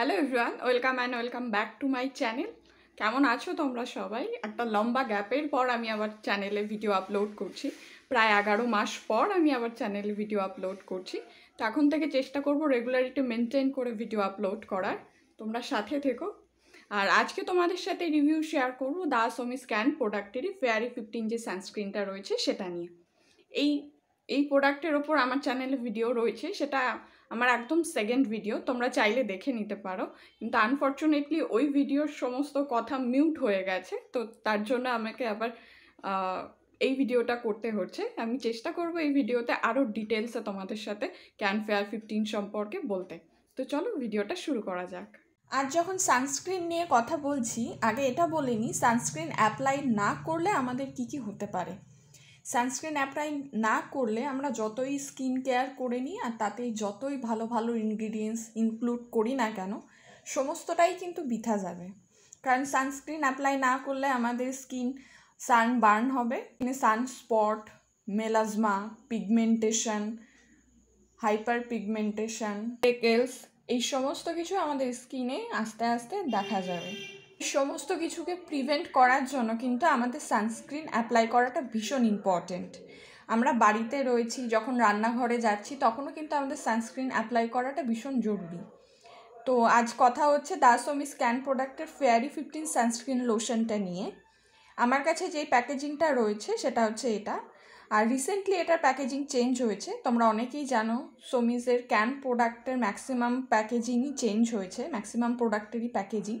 hello everyone welcome and welcome back to my channel কেমন আছো তোমরা সবাই একটা লম্বা গ্যাপের পর আমি আবার চ্যানেলে ভিডিও আপলোড করছি প্রায় এগারো মাস পর আমি আবার চ্যানেলে ভিডিও আপলোড করছি তো এখন থেকে চেষ্টা করব রেগুলারিটি মেনটেন করে ভিডিও আপলোড করার তোমরা সাথে থেকো আর আজকে তোমাদের সাথে রিভিউ শেয়ার করবো দা সোমি স্ক্যান প্রোডাক্টেরই ফেয়ারি ফিফটিন যে সানস্ক্রিনটা রয়েছে সেটা নিয়ে এই এই প্রোডাক্টের ওপর আমার চ্যানেলে ভিডিও রয়েছে সেটা আমার একদম সেকেন্ড ভিডিও তোমরা চাইলে দেখে নিতে পারো কিন্তু আনফর্চুনেটলি ওই ভিডিওর সমস্ত কথা মিউট হয়ে গেছে তো তার জন্য আমাকে আবার এই ভিডিওটা করতে হচ্ছে আমি চেষ্টা করব এই ভিডিওতে আরও ডিটেলসে তোমাদের সাথে ক্যান ফেয়ার ফিফটিন সম্পর্কে বলতে তো চলো ভিডিওটা শুরু করা যাক আর যখন সানস্ক্রিন নিয়ে কথা বলছি আগে এটা বলিনি সানস্ক্রিন অ্যাপ্লাই না করলে আমাদের কি কি হতে পারে সানস্ক্রিন অ্যাপ্লাই না করলে আমরা যতই স্কিন কেয়ার করে নিই আর তাতে যতই ভালো ভালো ইনগ্রিডিয়েন্টস ইনক্লুড করি না কেন সমস্তটাই কিন্তু বিথা যাবে কারণ সানস্ক্রিন অ্যাপ্লাই না করলে আমাদের স্কিন সান বার্ন হবে sun spot melasma pigmentation hyper pigmentation freckles এই সমস্ত কিছু আমাদের স্কিনে আস্তে আস্তে দেখা যাবে সমস্ত কিছুকে প্রিভেন্ট করার জন্য কিন্তু আমাদের সানস্ক্রিন অ্যাপ্লাই করাটা ভীষণ ইম্পর্টেন্ট আমরা বাড়িতে রয়েছি যখন রান্নাঘরে যাচ্ছি তখনও কিন্তু আমাদের সানস্ক্রিন অ্যাপ্লাই করাটা ভীষণ জরুরি তো আজ কথা হচ্ছে দাসমি স্ক্যান প্রোডাক্টের ফেয়ারি ফিফটিন সানস্ক্রিন লোশনটা নিয়ে আমার কাছে যেই প্যাকেজিংটা রয়েছে সেটা হচ্ছে এটা আর রিসেন্টলি এটার প্যাকেজিং চেঞ্জ হয়েছে তোমরা অনেকেই জানো সোমিজের ক্যান প্রোডাক্টের ম্যাক্সিমাম প্যাকেজিংই চেঞ্জ হয়েছে ম্যাক্সিমাম প্রোডাক্টেরই প্যাকেজিং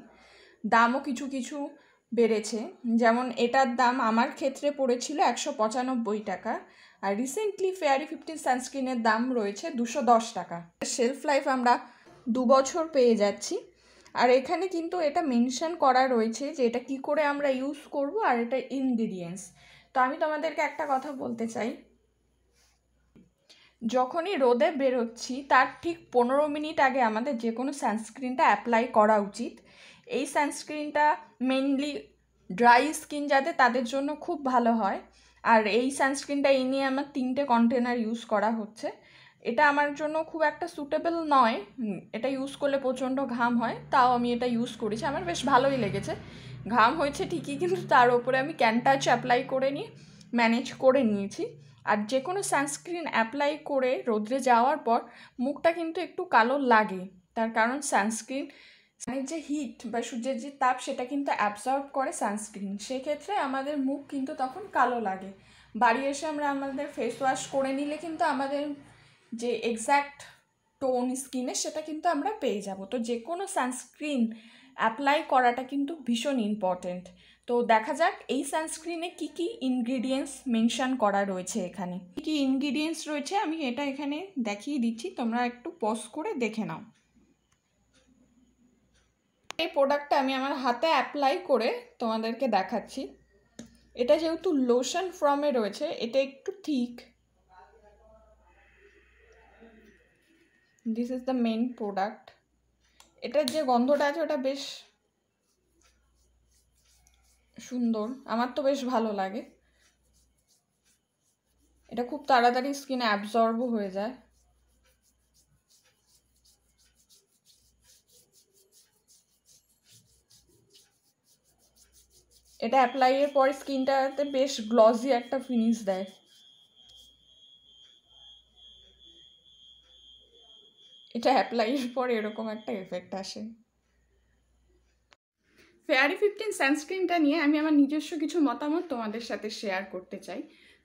দামও কিছু কিছু বেড়েছে যেমন এটার দাম আমার ক্ষেত্রে পড়েছিল একশো পঁচানব্বই টাকা আর রিসেন্টলি ফেয়ারি ফিফটিন সানস্ক্রিনের দাম রয়েছে দুশো দশ টাকা সেলফ লাইফ আমরা দু বছর পেয়ে যাচ্ছি আর এখানে কিন্তু এটা মেনশন করা রয়েছে যে এটা কি করে আমরা ইউজ করব আর এটা ইনগ্রিডিয়েন্টস তো আমি তোমাদেরকে একটা কথা বলতে চাই যখনই রোদে বেরোচ্ছি তার ঠিক পনেরো মিনিট আগে আমাদের যে কোনো সানস্ক্রিনটা অ্যাপ্লাই করা উচিত এই সানস্ক্রিনটা মেনলি ড্রাই স্কিন যাতে তাদের জন্য খুব ভালো হয় আর এই সানস্ক্রিনটা এই নিয়ে আমার তিনটে কন্টেনার ইউজ করা হচ্ছে এটা আমার জন্য খুব একটা সুটেবল নয় এটা ইউজ করলে প্রচণ্ড ঘাম হয় তাও আমি এটা ইউজ করেছি আমার বেশ ভালোই লেগেছে ঘাম হয়েছে ঠিকই কিন্তু তার ওপরে আমি ক্যানটাচ অ্যাপ্লাই করে নিয়ে ম্যানেজ করে নিয়েছি আর যে কোনো সানস্ক্রিন অ্যাপ্লাই করে রোদ্রে যাওয়ার পর মুখটা কিন্তু একটু কালো লাগে তার কারণ সানস্ক্রিন সানের যে হিট বা সূর্যের যে তাপ সেটা কিন্তু অ্যাবজর্ব করে সানস্ক্রিন সেক্ষেত্রে আমাদের মুখ কিন্তু তখন কালো লাগে বাড়ি এসে আমরা আমাদের ফেস ওয়াশ করে নিলে কিন্তু আমাদের যে এক্স্যাক্ট টোন স্কিনে সেটা কিন্তু আমরা পেয়ে যাব তো যে কোনো সানস্ক্রিন অ্যাপ্লাই করাটা কিন্তু ভীষণ ইম্পর্টেন্ট তো দেখা যাক এই সানস্ক্রিনে কি কি ইনগ্রিডিয়েন্টস মেনশান করা রয়েছে এখানে কী কী ইনগ্রিডিয়েন্টস রয়েছে আমি এটা এখানে দেখিয়ে দিচ্ছি তোমরা একটু পজ করে দেখে নাও এই প্রোডাক্টটা আমি আমার হাতে অ্যাপ্লাই করে তোমাদেরকে দেখাচ্ছি এটা যেহেতু লোশন ফর্মে রয়েছে এটা একটু thick this is the main product এটার যে গন্ধটা আছে ওটা বেশ সুন্দর আমার তো বেশ ভালো লাগে এটা খুব তাড়াতাড়ি স্কিনে অ্যাবজর্বও হয়ে যায় এটা অ্যাপ্লাইয়ের পরে স্কিনটাতে বেশ গ্লসি একটা ফিনিশ দেয় এটা অ্যাপ্লাইয়ের পরে এরকম একটা এফেক্ট আসে ফেয়ারি ফিফটিন সানস্ক্রিনটা নিয়ে আমি আমার নিজস্ব কিছু মতামত তোমাদের সাথে শেয়ার করতে চাই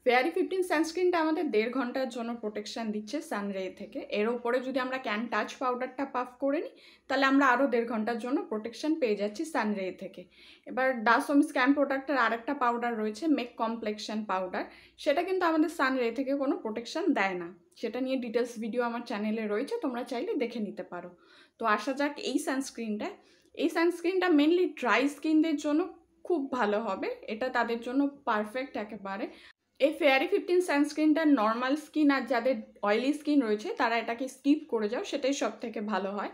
ফেয়ারি ফিফটিন সানস্ক্রিনটা আমাদের দেড় ঘন্টার জন্য প্রোটেকশান দিচ্ছে সানরে থেকে এর ওপরে যদি আমরা ক্যান টাচ পাউডারটা পাফ করে নিই তাহলে আমরা আরও দেড় ঘন্টার জন্য প্রোটেকশান পেয়ে যাচ্ছি সানরে থেকে এবার ডাসোমিস স্ক্যাম প্রোডাক্টের আরেকটা পাউডার রয়েছে মেক কমপ্লেকশান পাউডার সেটা কিন্তু আমাদের সানরে থেকে কোনো প্রোটেকশান দেয় না সেটা নিয়ে ডিটেলস ভিডিও আমার চ্যানেলে রয়েছে তোমরা চাইলে দেখে নিতে পারো তো আসা যাক এই সানস্ক্রিনটা এই সানস্ক্রিনটা মেনলি ড্রাই স্কিনদের জন্য খুব ভালো হবে এটা তাদের জন্য পারফেক্ট একেবারে এই ফেয়ারি ফিফটিন সানস্ক্রিনটা নর্মাল স্কিন আর যাদের অয়েলি স্কিন রয়েছে তারা এটাকে স্কিপ করে যাও সেটাই সব থেকে ভালো হয়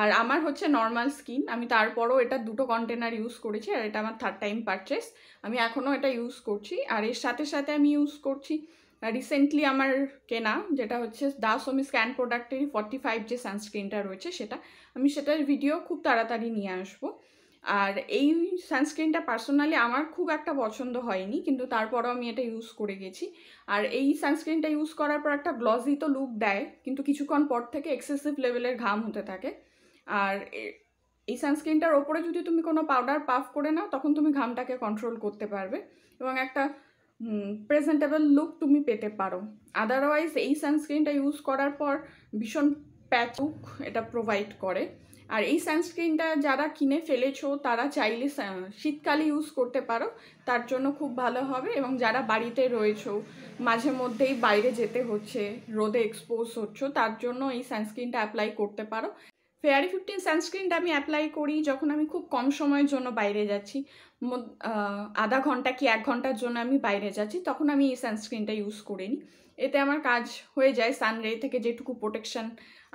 আর আমার হচ্ছে নর্মাল স্কিন আমি তারপরও এটা দুটো কন্টেনার ইউজ করেছি আর এটা আমার থার্ড টাইম পারচেস আমি এখনও এটা ইউজ করছি আর এর সাথে সাথে আমি ইউজ করছি রিসেন্টলি আমার কেনা যেটা হচ্ছে দাস সোমি স্ক্যান প্রোডাক্টের ফর্টি ফাইভ যে সানস্ক্রিনটা রয়েছে সেটা আমি সেটার ভিডিও খুব তাড়াতাড়ি নিয়ে আসবো আর এই সানস্ক্রিনটা পার্সোনালি আমার খুব একটা পছন্দ হয়নি কিন্তু তারপরও আমি এটা ইউজ করে গেছি আর এই সানস্ক্রিনটা ইউজ করার পর একটা গ্লজি তো লুক দেয় কিন্তু কিছুক্ষণ পর থেকে এক্সেসিভ লেভেলের ঘাম হতে থাকে আর এই সানস্ক্রিনটার ওপরে যদি তুমি কোনো পাউডার পাফ করে নাও তখন তুমি ঘামটাকে কন্ট্রোল করতে পারবে এবং একটা প্রেজেন্টেবল লুক তুমি পেতে পারো আদারওয়াইজ এই সানস্ক্রিনটা ইউজ করার পর ভীষণ প্যাচুক এটা প্রোভাইড করে আর এই সানস্ক্রিনটা যারা কিনে ফেলেছো তারা চাইলে শীতকালে ইউজ করতে পারো তার জন্য খুব ভালো হবে এবং যারা বাড়িতে রয়েছো মাঝে মধ্যেই বাইরে যেতে হচ্ছে রোদে এক্সপোজ হচ্ছ তার জন্য এই সানস্ক্রিনটা অ্যাপ্লাই করতে পারো ফেয়ারি ফিফটিন সানস্ক্রিনটা আমি অ্যাপ্লাই করি যখন আমি খুব কম সময়ের জন্য বাইরে যাচ্ছি আধা ঘন্টা কি এক ঘন্টার জন্য আমি বাইরে যাচ্ছি তখন আমি এই সানস্ক্রিনটা ইউজ করে নিই এতে আমার কাজ হয়ে যায় সানরে থেকে যেটুকু প্রোটেকশান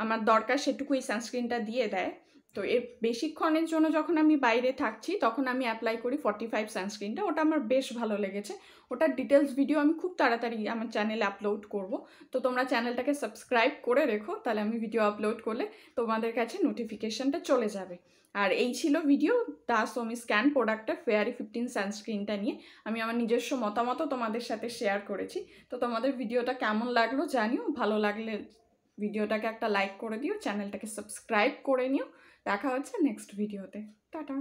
আমার দরকার সেটুকু এই সানস্ক্রিনটা দিয়ে দেয় তো এর বেশিক্ষণের জন্য যখন আমি বাইরে থাকছি তখন আমি অ্যাপ্লাই করি ফর্টি ফাইভ সানস্ক্রিনটা ওটা আমার বেশ ভালো লেগেছে ওটার ডিটেলস ভিডিও আমি খুব তাড়াতাড়ি আমার চ্যানেলে আপলোড করব তো তোমরা চ্যানেলটাকে সাবস্ক্রাইব করে রেখো তাহলে আমি ভিডিও আপলোড করলে তোমাদের কাছে নোটিফিকেশানটা চলে যাবে আর এই ছিল ভিডিও দা সোমি স্ক্যান প্রোডাক্টটা ফেয়ারি ফিফটিন সানস্ক্রিনটা নিয়ে আমি আমার নিজস্ব মতামতও তোমাদের সাথে শেয়ার করেছি তো তোমাদের ভিডিওটা কেমন লাগলো জানিও ভালো লাগলে ভিডিওটাকে একটা লাইক করে দিও চ্যানেলটাকে সাবস্ক্রাইব করে নিও দেখা হচ্ছে নেক্সট ভিডিওতে টাটা